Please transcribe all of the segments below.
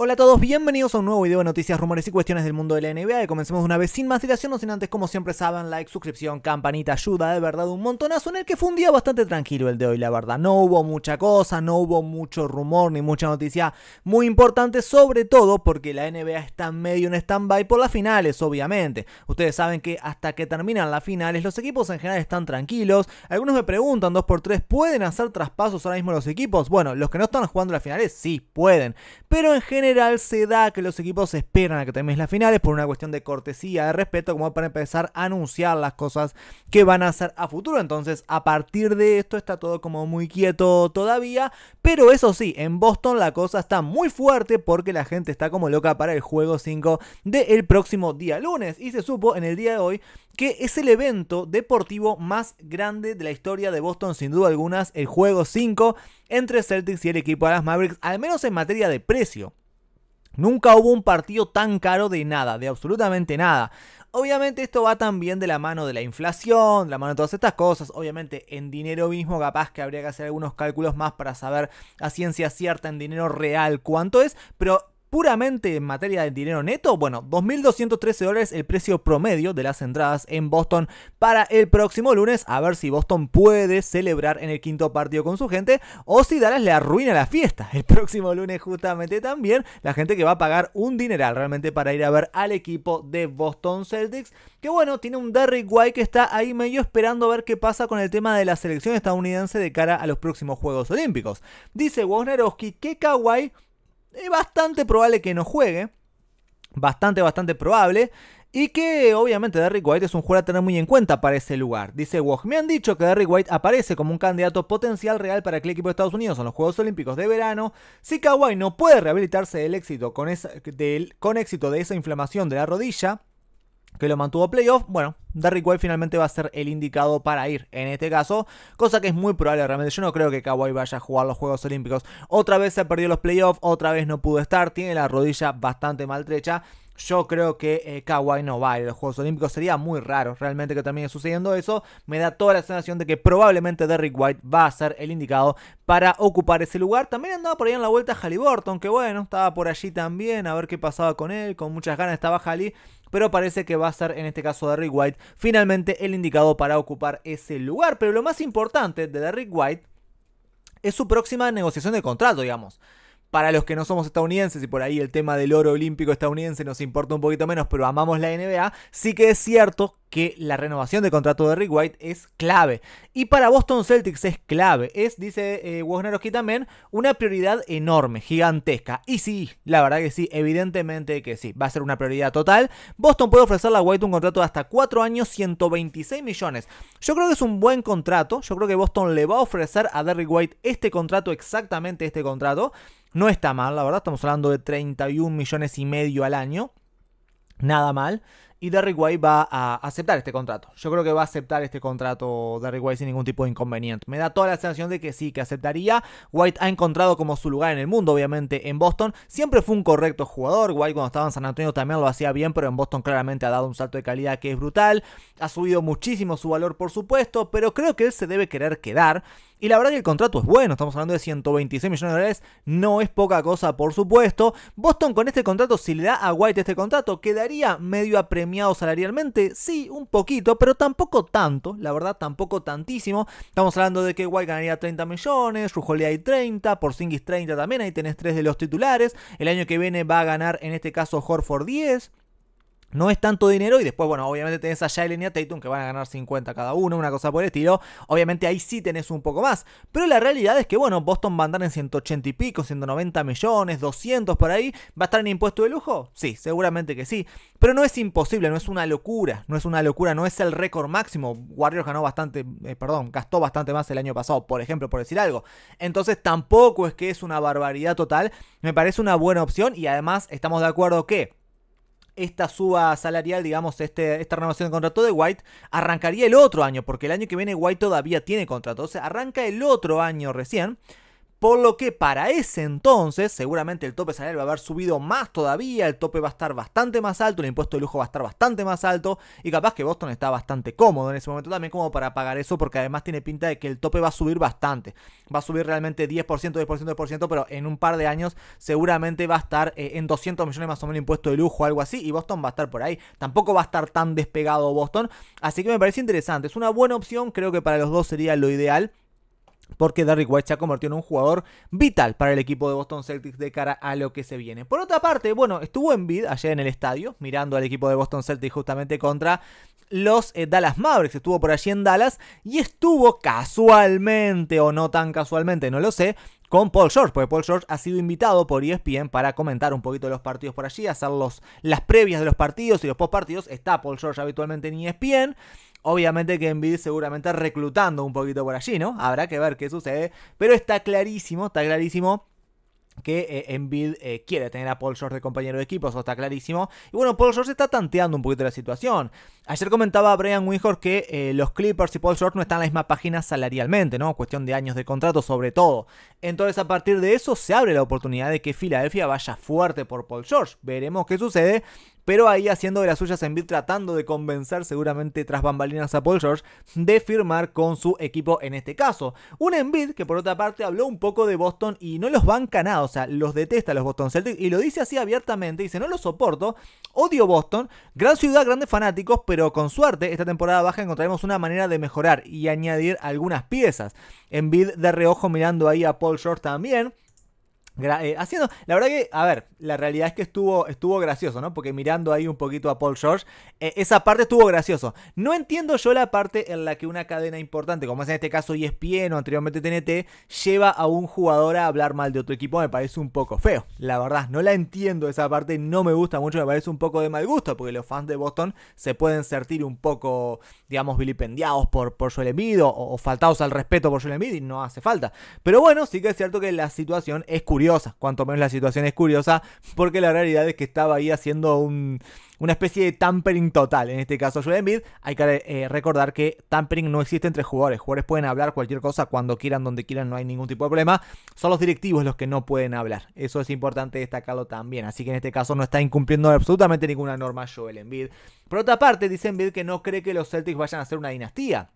Hola a todos, bienvenidos a un nuevo video de noticias, rumores y cuestiones del mundo de la NBA. comencemos una vez sin más dilación, no sin antes, como siempre saben, like, suscripción, campanita, ayuda, de verdad, un montonazo en el que fue un día bastante tranquilo el de hoy, la verdad. No hubo mucha cosa, no hubo mucho rumor ni mucha noticia muy importante, sobre todo porque la NBA está medio en stand-by por las finales, obviamente. Ustedes saben que hasta que terminan las finales, los equipos en general están tranquilos. Algunos me preguntan, 2x3, ¿pueden hacer traspasos ahora mismo los equipos? Bueno, los que no están jugando las finales, sí, pueden. Pero en general general se da que los equipos esperan a que terminen las finales por una cuestión de cortesía, de respeto, como para empezar a anunciar las cosas que van a hacer a futuro. Entonces, a partir de esto está todo como muy quieto todavía, pero eso sí, en Boston la cosa está muy fuerte porque la gente está como loca para el juego 5 del próximo día lunes y se supo en el día de hoy que es el evento deportivo más grande de la historia de Boston, sin duda alguna, el juego 5 entre Celtics y el equipo de las Mavericks, al menos en materia de precio. Nunca hubo un partido tan caro de nada, de absolutamente nada. Obviamente esto va también de la mano de la inflación, de la mano de todas estas cosas. Obviamente en dinero mismo capaz que habría que hacer algunos cálculos más para saber a ciencia cierta en dinero real cuánto es, pero puramente en materia de dinero neto, bueno, 2.213 dólares el precio promedio de las entradas en Boston para el próximo lunes, a ver si Boston puede celebrar en el quinto partido con su gente o si Dallas le arruina la fiesta el próximo lunes justamente también, la gente que va a pagar un dineral realmente para ir a ver al equipo de Boston Celtics, que bueno, tiene un Derrick White que está ahí medio esperando a ver qué pasa con el tema de la selección estadounidense de cara a los próximos Juegos Olímpicos. Dice Wojnarowski que Kawhi es bastante probable que no juegue. Bastante, bastante probable. Y que obviamente Derrick White es un jugador a tener muy en cuenta para ese lugar. Dice Woj, me han dicho que Derrick White aparece como un candidato potencial real para que el equipo de Estados Unidos en los Juegos Olímpicos de verano. Si Kawhi no puede rehabilitarse del éxito con, del, con éxito de esa inflamación de la rodilla, que lo mantuvo playoff, bueno, Derrick White finalmente va a ser el indicado para ir en este caso, cosa que es muy probable realmente. Yo no creo que Kawhi vaya a jugar los Juegos Olímpicos. Otra vez se perdió los playoffs, otra vez no pudo estar, tiene la rodilla bastante maltrecha. Yo creo que eh, Kawhi no va a ir a los Juegos Olímpicos. Sería muy raro realmente que termine sucediendo eso. Me da toda la sensación de que probablemente Derrick White va a ser el indicado para ocupar ese lugar. También andaba por ahí en la vuelta Halliburton, que bueno, estaba por allí también, a ver qué pasaba con él. Con muchas ganas estaba Halliburton pero parece que va a ser en este caso Derrick White finalmente el indicado para ocupar ese lugar. Pero lo más importante de Derrick White es su próxima negociación de contrato, digamos. Para los que no somos estadounidenses y por ahí el tema del oro olímpico estadounidense nos importa un poquito menos, pero amamos la NBA, sí que es cierto que la renovación de contrato de Derrick White es clave. Y para Boston Celtics es clave. Es, dice eh, también, una prioridad enorme, gigantesca. Y sí, la verdad que sí, evidentemente que sí. Va a ser una prioridad total. Boston puede ofrecerle a White un contrato de hasta 4 años, 126 millones. Yo creo que es un buen contrato. Yo creo que Boston le va a ofrecer a Derrick White este contrato, exactamente este contrato. No está mal, la verdad. Estamos hablando de 31 millones y medio al año. Nada mal. Y Derry White va a aceptar este contrato. Yo creo que va a aceptar este contrato Derrick White sin ningún tipo de inconveniente. Me da toda la sensación de que sí, que aceptaría. White ha encontrado como su lugar en el mundo, obviamente, en Boston. Siempre fue un correcto jugador. White cuando estaba en San Antonio también lo hacía bien, pero en Boston claramente ha dado un salto de calidad que es brutal. Ha subido muchísimo su valor, por supuesto, pero creo que él se debe querer quedar. Y la verdad que el contrato es bueno, estamos hablando de 126 millones de dólares, no es poca cosa, por supuesto. Boston con este contrato, si le da a White este contrato, quedaría medio apremiado salarialmente? Sí, un poquito, pero tampoco tanto, la verdad, tampoco tantísimo. Estamos hablando de que White ganaría 30 millones, Rujoli hay 30, Porzingis 30 también, ahí tenés 3 de los titulares. El año que viene va a ganar, en este caso, Horford 10. No es tanto dinero y después, bueno, obviamente tenés a Jalen y a Tatum que van a ganar 50 cada uno, una cosa por el estilo. Obviamente ahí sí tenés un poco más. Pero la realidad es que, bueno, Boston va a andar en 180 y pico, 190 millones, 200 por ahí. ¿Va a estar en impuesto de lujo? Sí, seguramente que sí. Pero no es imposible, no es una locura, no es una locura, no es el récord máximo. Warriors ganó bastante, eh, perdón, gastó bastante más el año pasado, por ejemplo, por decir algo. Entonces tampoco es que es una barbaridad total. Me parece una buena opción y además estamos de acuerdo que esta suba salarial, digamos, este, esta renovación de contrato de White, arrancaría el otro año, porque el año que viene White todavía tiene contrato. O sea, arranca el otro año recién. Por lo que para ese entonces, seguramente el tope salarial va a haber subido más todavía, el tope va a estar bastante más alto, el impuesto de lujo va a estar bastante más alto, y capaz que Boston está bastante cómodo en ese momento también como para pagar eso, porque además tiene pinta de que el tope va a subir bastante. Va a subir realmente 10%, 10%, 10%, pero en un par de años seguramente va a estar eh, en 200 millones más o menos el impuesto de lujo, algo así, y Boston va a estar por ahí. Tampoco va a estar tan despegado Boston, así que me parece interesante, es una buena opción, creo que para los dos sería lo ideal porque Derrick White se ha convertido en un jugador vital para el equipo de Boston Celtics de cara a lo que se viene. Por otra parte, bueno, estuvo en vid ayer en el estadio mirando al equipo de Boston Celtics justamente contra los eh, Dallas Mavericks. Estuvo por allí en Dallas y estuvo casualmente o no tan casualmente, no lo sé, con Paul George, porque Paul George ha sido invitado por ESPN para comentar un poquito los partidos por allí, hacer los, las previas de los partidos y los postpartidos. Está Paul George habitualmente en ESPN Obviamente que Envid seguramente reclutando un poquito por allí, ¿no? Habrá que ver qué sucede. Pero está clarísimo, está clarísimo que Envid eh, eh, quiere tener a Paul George de compañero de equipo, eso está clarísimo. Y bueno, Paul George está tanteando un poquito la situación. Ayer comentaba Brian Windhorst que eh, los Clippers y Paul George no están en la misma página salarialmente, ¿no? Cuestión de años de contrato sobre todo. Entonces a partir de eso se abre la oportunidad de que Filadelfia vaya fuerte por Paul George. Veremos qué sucede, pero ahí haciendo de las suyas en tratando de convencer seguramente tras bambalinas a Paul George de firmar con su equipo en este caso. Un Embiid que por otra parte habló un poco de Boston y no los banca nada, o sea, los detesta los Boston Celtics y lo dice así abiertamente, dice no los soporto, odio Boston, gran ciudad, grandes fanáticos, pero pero con suerte esta temporada baja encontraremos una manera de mejorar y añadir algunas piezas. En vid de reojo mirando ahí a Paul Short también. Eh, haciendo, la verdad que, a ver, la realidad es que estuvo, estuvo gracioso, ¿no? Porque mirando ahí un poquito a Paul George, eh, esa parte estuvo gracioso. No entiendo yo la parte en la que una cadena importante, como es en este caso ESPN o anteriormente TNT, lleva a un jugador a hablar mal de otro equipo, me parece un poco feo, la verdad, no la entiendo esa parte, no me gusta mucho, me parece un poco de mal gusto, porque los fans de Boston se pueden sentir un poco, digamos, vilipendiados por, por Joel o, faltados al respeto por su Embiid y no hace falta. Pero bueno, sí que es cierto que la situación es curiosa cuanto menos la situación es curiosa, porque la realidad es que estaba ahí haciendo una especie de tampering total. En este caso, Joel Embiid, hay que eh, recordar que tampering no existe entre jugadores. Jugadores pueden hablar cualquier cosa cuando quieran, donde quieran, no hay ningún tipo de problema. Son los directivos los que no pueden hablar. Eso es importante destacarlo también. Así que en este caso no está incumpliendo absolutamente ninguna norma Joel Embiid. Por otra parte, dice Embiid que no cree que los Celtics vayan a ser una dinastía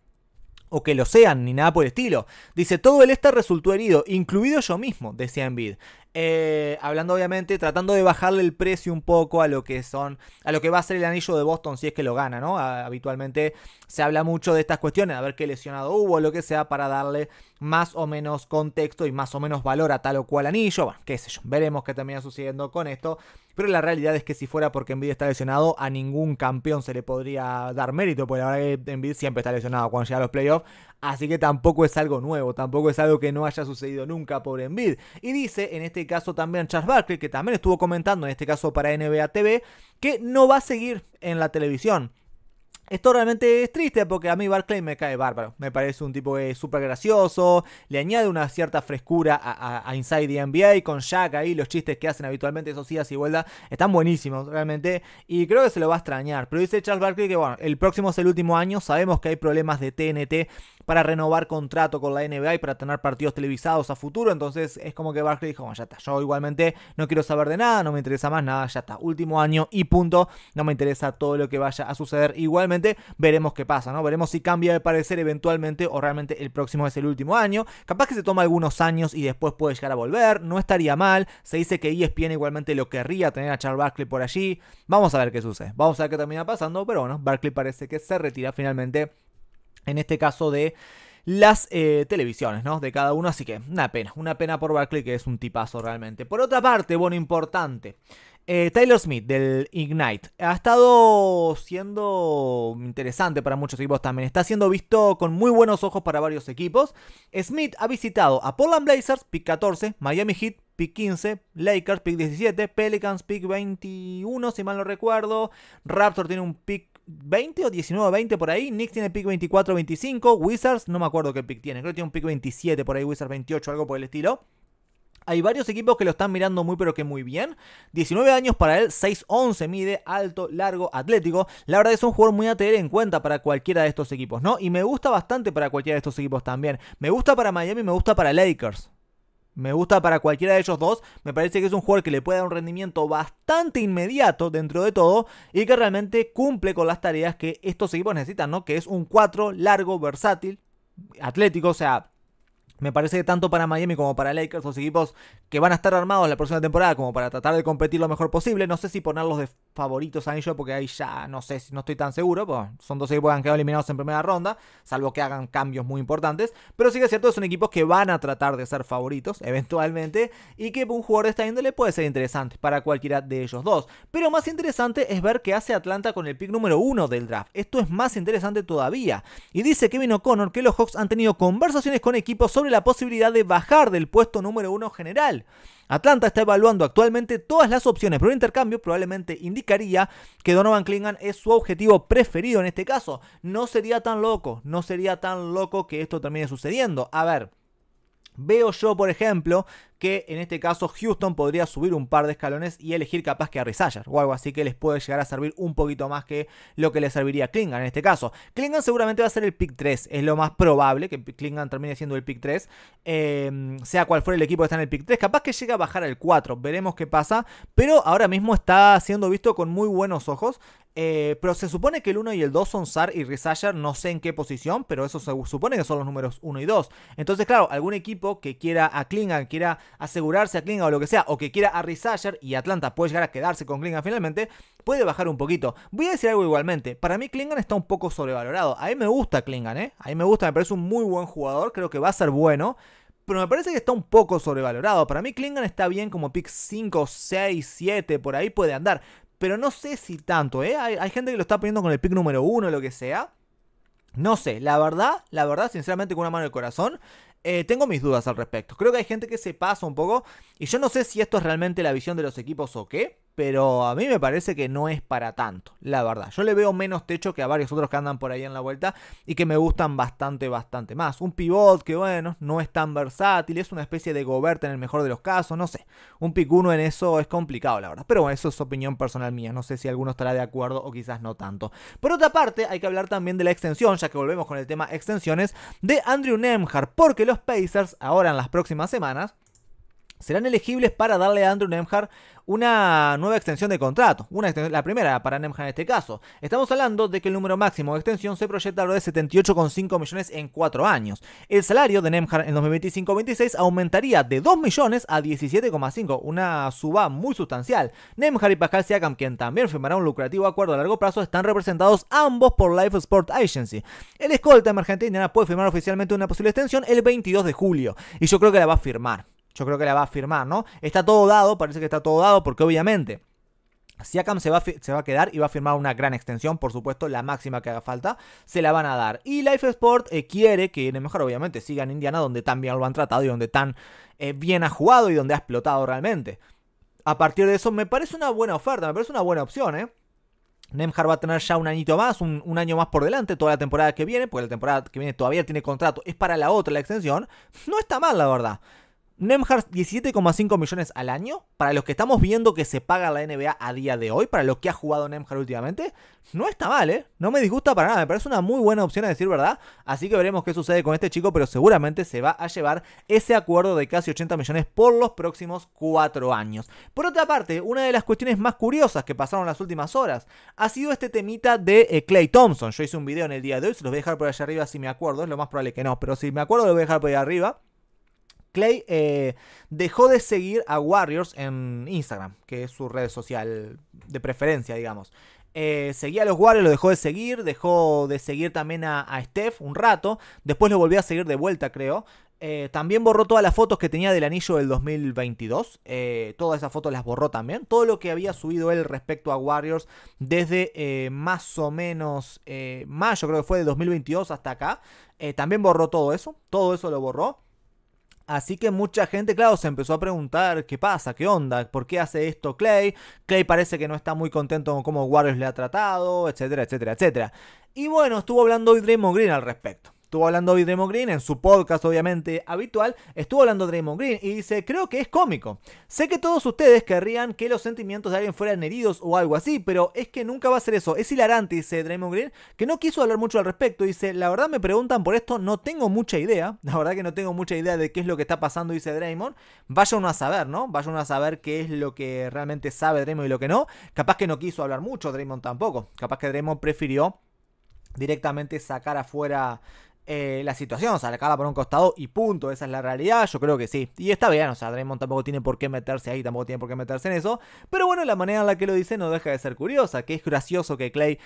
o que lo sean, ni nada por estilo. Dice, todo el este resultó herido, incluido yo mismo, decía Envid. Eh, hablando obviamente, tratando de bajarle el precio un poco a lo que son, a lo que va a ser el anillo de Boston si es que lo gana, ¿no? habitualmente se habla mucho de estas cuestiones, a ver qué lesionado hubo, lo que sea, para darle más o menos contexto y más o menos valor a tal o cual anillo. Bueno, qué sé yo, veremos qué termina sucediendo con esto. Pero la realidad es que si fuera porque Envid está lesionado, a ningún campeón se le podría dar mérito, porque la verdad que siempre está lesionado cuando llega a los playoffs. Así que tampoco es algo nuevo, tampoco es algo que no haya sucedido nunca por Envid. Y dice, en este caso también Charles Barkley, que también estuvo comentando, en este caso para NBA TV, que no va a seguir en la televisión. Esto realmente es triste porque a mí Barclay me cae bárbaro. Me parece un tipo súper gracioso. Le añade una cierta frescura a, Inside the NBA. Con Jack ahí, los chistes que hacen habitualmente, esos días y vueltas, están buenísimos realmente. Y creo que se lo va a extrañar. Pero dice Charles Barkley que, bueno, el próximo es el último año. Sabemos que hay problemas de TNT para renovar contrato con la NBA y para tener partidos televisados a futuro. Entonces es como que Barkley dijo, bueno, ya está, yo igualmente no quiero saber de nada, no me interesa más nada, ya está, último año y punto, no me interesa todo lo que vaya a suceder. Igualmente veremos qué pasa, ¿no? Veremos si cambia de parecer eventualmente o realmente el próximo es el último año. Capaz que se toma algunos años y después puede llegar a volver, no estaría mal. Se dice que ESPN igualmente lo querría tener a Charles Barkley por allí. Vamos a ver qué sucede, vamos a ver qué termina pasando, pero bueno, Barkley parece que se retira finalmente en este caso de las eh, televisiones, ¿no? De cada uno, así que una pena, una pena por Barclay que es un tipazo realmente. Por otra parte, bueno, importante. Eh, Taylor Smith del Ignite ha estado siendo interesante para muchos equipos también. Está siendo visto con muy buenos ojos para varios equipos. Smith ha visitado a Portland Blazers, pick 14, Miami Heat, pick 15, Lakers, pick 17, Pelicans, pick 21, si mal no recuerdo. Raptor tiene un pick 20 o 19 20 por ahí. Knicks tiene pick 24 25. Wizards, no me acuerdo qué pick tiene. Creo que tiene un pick 27 por ahí, Wizards 28, algo por el estilo. Hay varios equipos que lo están mirando muy pero que muy bien. 19 años para él, 6-11. mide, alto, largo, atlético. La verdad es un jugador muy a tener en cuenta para cualquiera de estos equipos, ¿no? Y me gusta bastante para cualquiera de estos equipos también. Me gusta para Miami, me gusta para Lakers. Me gusta para cualquiera de ellos dos. Me parece que es un jugador que le puede dar un rendimiento bastante inmediato dentro de todo y que realmente cumple con las tareas que estos equipos necesitan, ¿no? Que es un 4 largo, versátil, atlético, o sea, me parece que tanto para Miami como para Lakers, los equipos que van a estar armados la próxima temporada, como para tratar de competir lo mejor posible, no sé si ponerlos de favoritos a ellos porque ahí ya no sé si no estoy tan seguro. Pues son dos equipos que han quedado eliminados en primera ronda, salvo que hagan cambios muy importantes. Pero sí que es cierto que son equipos que van a tratar de ser favoritos eventualmente y que un jugador de esta índole puede ser interesante para cualquiera de ellos dos. Pero más interesante es ver qué hace Atlanta con el pick número uno del draft. Esto es más interesante todavía. Y dice Kevin O'Connor que los Hawks han tenido conversaciones con equipos sobre la posibilidad de bajar del puesto número uno general. Atlanta está evaluando actualmente todas las opciones, pero un intercambio probablemente indicaría que Donovan Klingan es su objetivo preferido en este caso. No sería tan loco, no sería tan loco que esto termine sucediendo. A ver, Veo yo, por ejemplo, que en este caso Houston podría subir un par de escalones y elegir capaz que a Rizayer o algo así que les puede llegar a servir un poquito más que lo que le serviría a Klingan en este caso. Klingan seguramente va a ser el pick 3, es lo más probable que Klingan termine siendo el pick 3, em, sea cual fuera el equipo que está en el pick 3, capaz que llegue a bajar al 4, veremos qué pasa, pero ahora mismo está siendo visto con muy buenos ojos. Eh, pero se supone que el 1 y el 2 son Sar y risacher no sé en qué posición, pero eso se supone que son los números 1 y 2. Entonces, claro, algún equipo que quiera a Klingan, quiera asegurarse a Klingan o lo que sea, o que quiera a Resayer y Atlanta puede llegar a quedarse con Klingan finalmente, puede bajar un poquito. Voy a decir algo igualmente. Para mí Klingan está un poco sobrevalorado. A mí me gusta Klingan, ¿eh? A mí me gusta, me parece un muy buen jugador, creo que va a ser bueno. Pero me parece que está un poco sobrevalorado. Para mí Klingan está bien como pick 5, 6, 7, por ahí puede andar. Pero no sé si tanto, ¿eh? Hay, gente que lo está poniendo con el pick número 1 o lo que sea. No sé, la verdad, la verdad, sinceramente con una mano de corazón, eh, tengo mis dudas al respecto. Creo que hay gente que se pasa un poco. Y yo no sé si esto es realmente la visión de los equipos o qué pero a mí me parece que no es para tanto, la verdad. Yo le veo menos techo que a varios otros que andan por ahí en la vuelta y que me gustan bastante, bastante más. Un pivot que, bueno, no es tan versátil, es una especie de goberta en el mejor de los casos, no sé. Un 1 en eso es complicado, la verdad. Pero bueno, eso es opinión personal mía, no sé si alguno estará de acuerdo o quizás no tanto. Por otra parte, hay que hablar también de la extensión, ya que volvemos con el tema extensiones, de Andrew Nemhard, porque los Pacers ahora en las próximas semanas serán elegibles para darle a Andrew Nemhard una nueva extensión de contrato, una la primera para Nemhard en este caso. Estamos hablando de que el número máximo de extensión se proyecta a lo de 78,5 millones en 4 años. El salario de Nemhard en 2025-26 aumentaría de 2 millones a 17,5, una suba muy sustancial. Nemhard y Pascal Siakam, quien también firmará un lucrativo acuerdo a largo plazo, están representados ambos por Life Sport Agency. El escolta emergente puede firmar oficialmente una posible extensión el 22 de julio, y yo creo que la va a firmar yo creo que la va a firmar, ¿no? Está todo dado, parece que está todo dado, porque obviamente Siakam se va, se va a quedar y va a firmar una gran extensión, por supuesto, la máxima que haga falta, se la van a dar. Y Life Sport eh, quiere que en mejor, obviamente, siga en Indiana, donde tan bien lo han tratado y donde tan eh, bien ha jugado y donde ha explotado realmente. A partir de eso, me parece una buena oferta, me parece una buena opción, ¿eh? Nemhard va a tener ya un añito más, un, un, año más por delante, toda la temporada que viene, porque la temporada que viene todavía tiene contrato, es para la otra la extensión. No está mal, la verdad. Nemhard 17,5 millones al año, para los que estamos viendo que se paga la NBA a día de hoy, para lo que ha jugado Nemhard últimamente, no está mal, ¿eh? No me disgusta para nada, me parece una muy buena opción a decir verdad, así que veremos qué sucede con este chico, pero seguramente se va a llevar ese acuerdo de casi 80 millones por los próximos 4 años. Por otra parte, una de las cuestiones más curiosas que pasaron las últimas horas ha sido este temita de Clay eh, Thompson. Yo hice un video en el día de hoy, se los voy a dejar por allá arriba si me acuerdo, es lo más probable que no, pero si me acuerdo lo voy a dejar por allá arriba Clay eh, dejó de seguir a Warriors en Instagram, que es su red social de preferencia, digamos. Eh, seguía a los Warriors, lo dejó de seguir, dejó de seguir también a, Steph un rato, después lo volvió a seguir de vuelta, creo. Eh, también borró todas las fotos que tenía del anillo del 2022. todas esas fotos las borró también. Todo lo que había subido él respecto a Warriors desde más o menos mayo, creo que fue de 2022 hasta acá. también borró todo eso. Todo eso lo borró. Así que mucha gente, claro, se empezó a preguntar qué pasa, qué onda, por qué hace esto Clay. Clay parece que no está muy contento con cómo Warriors le ha tratado, etcétera, etcétera, etcétera. Y bueno, estuvo hablando hoy Draymond Green al respecto. Estuvo hablando de Draymond Green en su podcast, obviamente habitual. Estuvo hablando Draymond Green y dice: Creo que es cómico. Sé que todos ustedes querrían que los sentimientos de alguien fueran heridos o algo así, pero es que nunca va a ser eso. Es hilarante, dice Draymond Green, que no quiso hablar mucho al respecto. Dice: La verdad me preguntan por esto, no tengo mucha idea. La verdad que no tengo mucha idea de qué es lo que está pasando, dice Draymond. Vaya uno a saber, ¿no? Vaya a saber qué es lo que realmente sabe Draymond y lo que no. Capaz que no quiso hablar mucho Draymond tampoco. Capaz que Draymond prefirió directamente sacar afuera eh, la situación, o sea, acaba por un costado y punto, esa es la realidad, yo creo que sí. Y está bien, o sea, Draymond tampoco tiene por qué meterse ahí, tampoco tiene por qué meterse en eso, pero bueno, la manera en la que lo dice no deja de ser curiosa, que es gracioso que Clay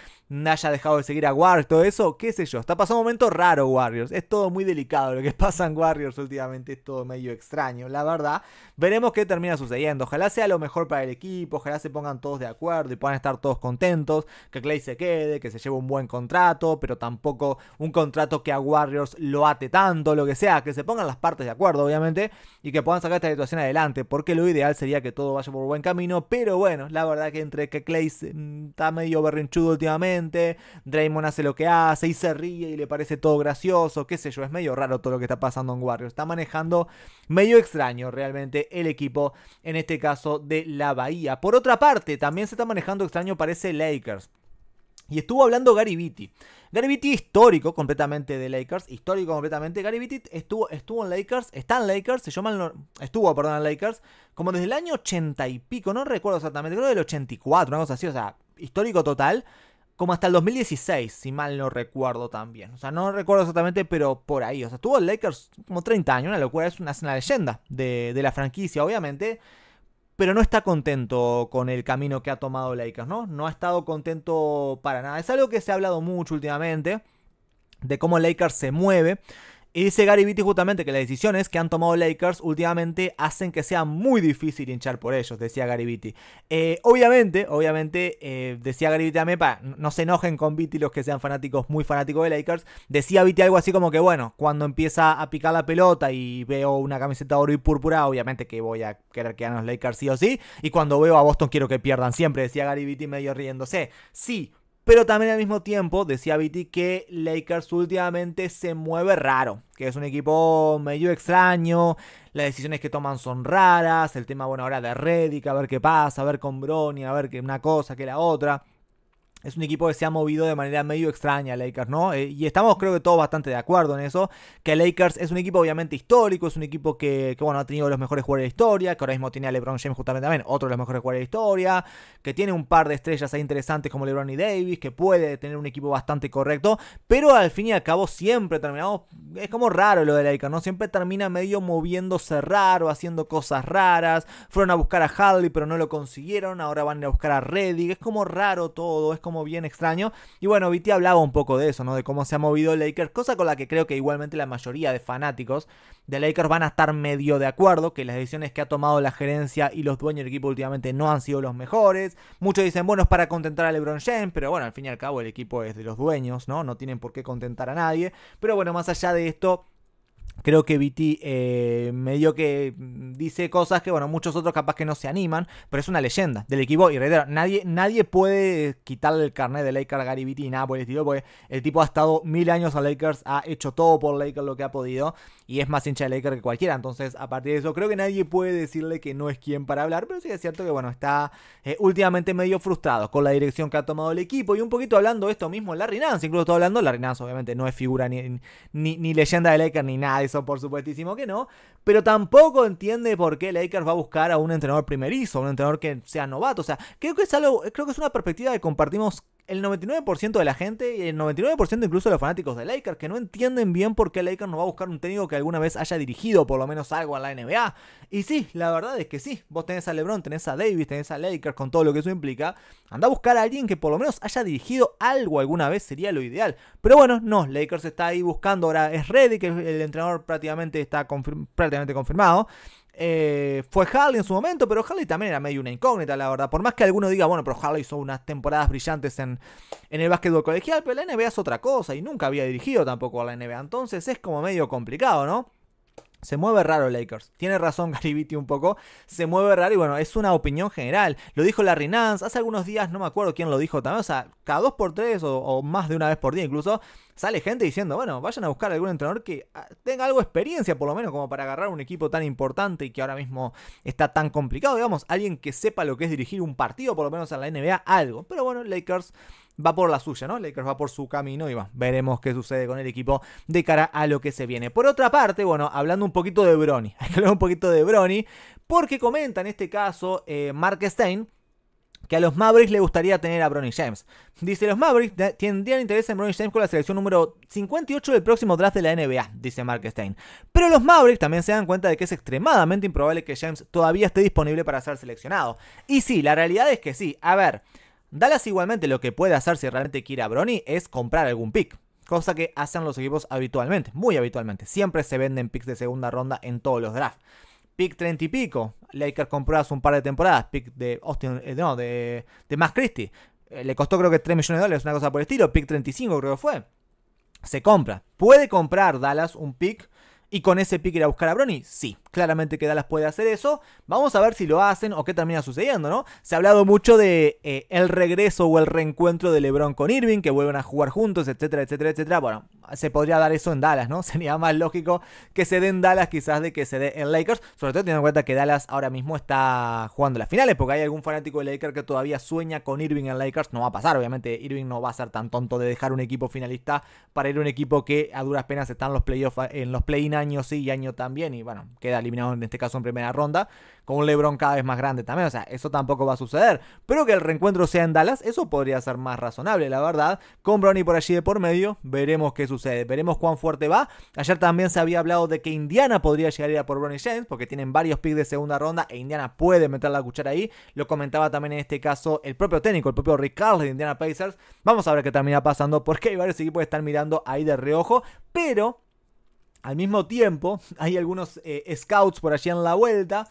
haya dejado de seguir a Warriors, todo eso, qué sé yo, está pasando un momento raro Warriors, es todo muy delicado lo que pasa en Warriors últimamente, es todo medio extraño, la verdad, veremos qué termina sucediendo, ojalá sea lo mejor para el equipo, ojalá se pongan todos de acuerdo y puedan estar todos contentos, que Clay se quede, que se lleve un buen contrato, pero tampoco un contrato que aguante Warriors lo ate tanto, lo que sea, que se pongan las partes de acuerdo, obviamente, y que puedan sacar esta situación adelante, porque lo ideal sería que todo vaya por buen camino, pero bueno, la verdad que entre que Clay mm, está medio berrinchudo últimamente, Draymond hace lo que hace y se ríe y le parece todo gracioso, qué sé yo, es medio raro todo lo que está pasando en Warriors, está manejando medio extraño realmente el equipo, en este caso de la Bahía. Por otra parte, también se está manejando extraño parece Lakers. Y estuvo hablando Gary Vitti. Gary histórico completamente de Lakers, histórico completamente. Gary estuvo, estuvo en Lakers, está en Lakers, se estuvo, perdón, en Lakers, como desde el año 80 y pico, no recuerdo exactamente, creo del 84, una cosa así, o sea, histórico total como hasta el 2016, si mal no recuerdo también. O sea, no recuerdo exactamente, pero por ahí. O sea, estuvo en Lakers como 30 años, una locura, es una, leyenda de, la franquicia, obviamente pero no está contento con el camino que ha tomado Lakers, ¿no? No ha estado contento para nada. Es algo que se ha hablado mucho últimamente, de cómo Lakers se mueve y dice Gary justamente que las decisiones que han tomado Lakers últimamente hacen que sea muy difícil hinchar por ellos, decía Gary Vitti. Eh, obviamente, obviamente, eh, decía Gary Vitti a para no se enojen con Vitti los que sean fanáticos, muy fanáticos de Lakers, decía Vitti algo así como que, bueno, cuando empieza a picar la pelota y veo una camiseta de oro y púrpura, obviamente que voy a querer que ganen los Lakers sí o sí, y cuando veo a Boston quiero que pierdan siempre, decía Gary Vitti medio riéndose. Sí, pero también al mismo tiempo decía Viti que Lakers últimamente se mueve raro, que es un equipo medio extraño, las decisiones que toman son raras, el tema bueno ahora de Reddick, a ver qué pasa, a ver con Brony, a ver que una cosa, que la otra es un equipo que se ha movido de manera medio extraña, Lakers, ¿no? Eh, y estamos creo que todos bastante de acuerdo en eso, que Lakers es un equipo obviamente histórico, es un equipo que, que bueno, ha tenido los mejores jugadores de historia, que ahora mismo tiene a LeBron James justamente también, otro de los mejores jugadores de historia, que tiene un par de estrellas ahí interesantes como LeBron y Davis, que puede tener un equipo bastante correcto, pero al fin y al cabo siempre terminamos, es como raro lo de Lakers, ¿no? Siempre termina medio moviéndose raro, haciendo cosas raras, fueron a buscar a Hadley pero no lo consiguieron, ahora van a buscar a Reddick, es como raro todo, es como bien extraño. Y bueno, Viti hablaba un poco de eso, ¿no? De cómo se ha movido Lakers, cosa con la que creo que igualmente la mayoría de fanáticos de Lakers van a estar medio de acuerdo, que las decisiones que ha tomado la gerencia y los dueños del equipo últimamente no han sido los mejores. Muchos dicen, bueno, es para contentar a LeBron James, pero bueno, al fin y al cabo el equipo es de los dueños, ¿no? No tienen por qué contentar a nadie. Pero bueno, más allá de esto, Creo que BT eh, medio que mm, dice cosas que, bueno, muchos otros capaz que no se animan, pero es una leyenda del equipo. Y reitero, nadie, nadie puede quitarle el carnet de Lakers a Gary BT y nada por el estilo, porque el tipo ha estado mil años a Lakers, ha hecho todo por Lakers lo que ha podido y es más hincha de Lakers que cualquiera. Entonces, a partir de eso, creo que nadie puede decirle que no es quien para hablar, pero sí es cierto que, bueno, está eh, últimamente medio frustrado con la dirección que ha tomado el equipo y un poquito hablando de esto mismo, Larry Nance, incluso todo hablando, Larry Nance obviamente no es figura ni, leyenda de Lakers ni nada eso, por supuestísimo que no, pero tampoco entiende por qué Lakers va a buscar a un entrenador primerizo, un entrenador que sea novato, o sea, creo que es algo, creo que es una perspectiva que compartimos el 99% de la gente y el 99% incluso de los fanáticos de Lakers que no entienden bien por qué Lakers no va a buscar un técnico que alguna vez haya dirigido por lo menos algo a la NBA. Y sí, la verdad es que sí, vos tenés a LeBron, tenés a Davis, tenés a Lakers con todo lo que eso implica. Anda a buscar a alguien que por lo menos haya dirigido algo alguna vez, sería lo ideal. Pero bueno, no, Lakers está ahí buscando, ahora es Reddy, que el entrenador prácticamente está prácticamente confirmado. Eh, fue Harley en su momento, pero Harley también era medio una incógnita, la verdad. Por más que alguno diga, bueno, pero Harley hizo unas temporadas brillantes en, en el básquetbol colegial, pero la NBA es otra cosa y nunca había dirigido tampoco a la NBA. Entonces es como medio complicado, ¿no? Se mueve raro Lakers. Tiene razón Garibiti un poco. Se mueve raro y bueno, es una opinión general. Lo dijo Larry Nance hace algunos días, no me acuerdo quién lo dijo también. O sea, cada dos por tres o, o más de una vez por día incluso, sale gente diciendo, bueno, vayan a buscar algún entrenador que ah, tenga algo de experiencia por lo menos como para agarrar un equipo tan importante y que ahora mismo está tan complicado. Digamos, alguien que sepa lo que es dirigir un partido, por lo menos en la NBA, algo. Pero bueno, Lakers va por la suya, ¿no? Lakers va por su camino y va. veremos qué sucede con el equipo de cara a lo que se viene. Por otra parte, bueno, hablando un poquito de Bronny. hay que hablar un poquito de Bronny. porque comenta en este caso eh, Mark Stein que a los Mavericks le gustaría tener a Bronny James. Dice, los Mavericks tendrían interés en Bronny James con la selección número 58 del próximo draft de la NBA, dice Mark Stein. Pero los Mavericks también se dan cuenta de que es extremadamente improbable que James todavía esté disponible para ser seleccionado. Y sí, la realidad es que sí. A ver, Dallas igualmente lo que puede hacer si realmente quiere a Brony es comprar algún pick. Cosa que hacen los equipos habitualmente, muy habitualmente. Siempre se venden picks de segunda ronda en todos los drafts. Pick 30 y pico. Lakers compró hace un par de temporadas. Pick de Austin, eh, no, de, de Max Christie. Eh, le costó creo que 3 millones de dólares, una cosa por el estilo. Pick 35 creo que fue. Se compra. ¿Puede comprar Dallas un pick y con ese pick ir a buscar a Brony? Sí claramente que Dallas puede hacer eso. Vamos a ver si lo hacen o qué termina sucediendo, ¿no? Se ha hablado mucho de eh, el regreso o el reencuentro de LeBron con Irving, que vuelven a jugar juntos, etcétera, etcétera, etcétera. Bueno, se podría dar eso en Dallas, ¿no? Sería más lógico que se den Dallas quizás de que se dé en Lakers, sobre todo teniendo en cuenta que Dallas ahora mismo está jugando las finales, porque hay algún fanático de Lakers que todavía sueña con Irving en Lakers, no va a pasar, obviamente Irving no va a ser tan tonto de dejar un equipo finalista para ir a un equipo que a duras penas están los playoffs en los play-in año sí y año también y bueno, queda Eliminado en este caso en primera ronda, con un LeBron cada vez más grande también. O sea, eso tampoco va a suceder. Pero que el reencuentro sea en Dallas, eso podría ser más razonable, la verdad. Con Bronny por allí de por medio, veremos qué sucede. Veremos cuán fuerte va. Ayer también se había hablado de que Indiana podría llegar a ir a por Bronny James, porque tienen varios picks de segunda ronda e Indiana puede meter la cuchara ahí. Lo comentaba también en este caso el propio técnico, el propio Rick de Indiana Pacers. Vamos a ver qué termina pasando, porque hay varios equipos que están mirando ahí de reojo, pero al mismo tiempo, hay algunos eh, scouts por allí en la vuelta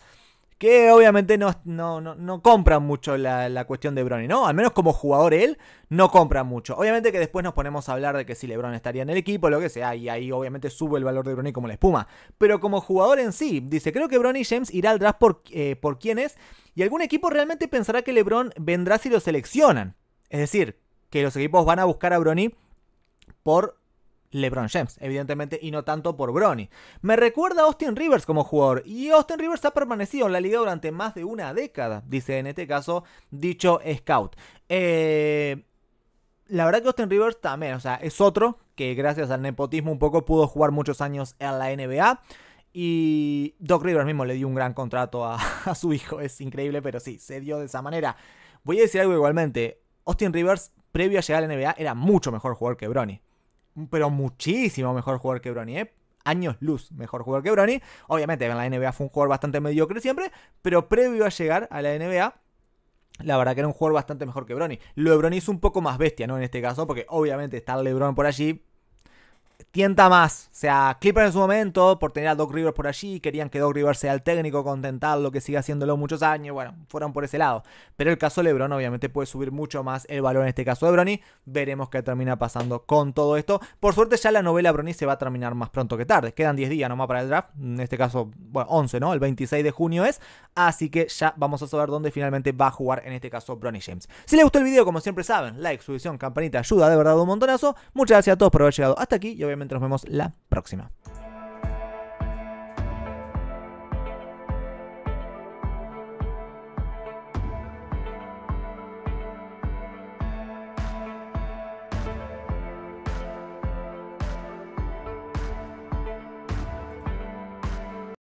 que obviamente no, no, no, compran mucho la, cuestión de Bronny, ¿no? Al menos como jugador él, no compran mucho. Obviamente que después nos ponemos a hablar de que si LeBron estaría en el equipo, lo que sea, y ahí obviamente sube el valor de Bronny como la espuma. Pero como jugador en sí, dice, creo que Bronny James irá al draft por, eh, por quién es, y algún equipo realmente pensará que LeBron vendrá si lo seleccionan. Es decir, que los equipos van a buscar a Bronny por LeBron James, evidentemente, y no tanto por Bronny. Me recuerda a Austin Rivers como jugador, y Austin Rivers ha permanecido en la liga durante más de una década, dice en este caso dicho scout. Eh, la verdad que Austin Rivers también, o sea, es otro que gracias al nepotismo un poco pudo jugar muchos años en la NBA. Y Doc Rivers mismo le dio un gran contrato a, a su hijo, es increíble, pero sí, se dio de esa manera. Voy a decir algo igualmente, Austin Rivers, previo a llegar a la NBA, era mucho mejor jugador que Bronny pero muchísimo mejor jugador que Bronny, ¿eh? años luz mejor jugador que Bronny. Obviamente, en la NBA fue un jugador bastante mediocre siempre, pero previo a llegar a la NBA, la verdad que era un jugador bastante mejor que Bronny. Lo de Bronny es un poco más bestia, ¿no? En este caso, porque obviamente está LeBron por allí, tienta más. O sea, Clippers en su momento, por tener a Doc Rivers por allí, querían que Doc Rivers sea el técnico, contentarlo, que siga haciéndolo muchos años. Bueno, fueron por ese lado. Pero el caso LeBron, obviamente, puede subir mucho más el valor en este caso de Brony. Veremos qué termina pasando con todo esto. Por suerte, ya la novela Bronny se va a terminar más pronto que tarde. Quedan 10 días nomás para el draft. En este caso, bueno, 11, ¿no? El 26 de junio es. Así que ya vamos a saber dónde finalmente va a jugar, en este caso, Bronny James. Si les gustó el video, como siempre saben, like, suscripción, campanita, ayuda de verdad un montonazo. Muchas gracias a todos por haber llegado hasta aquí obviamente nos vemos la próxima.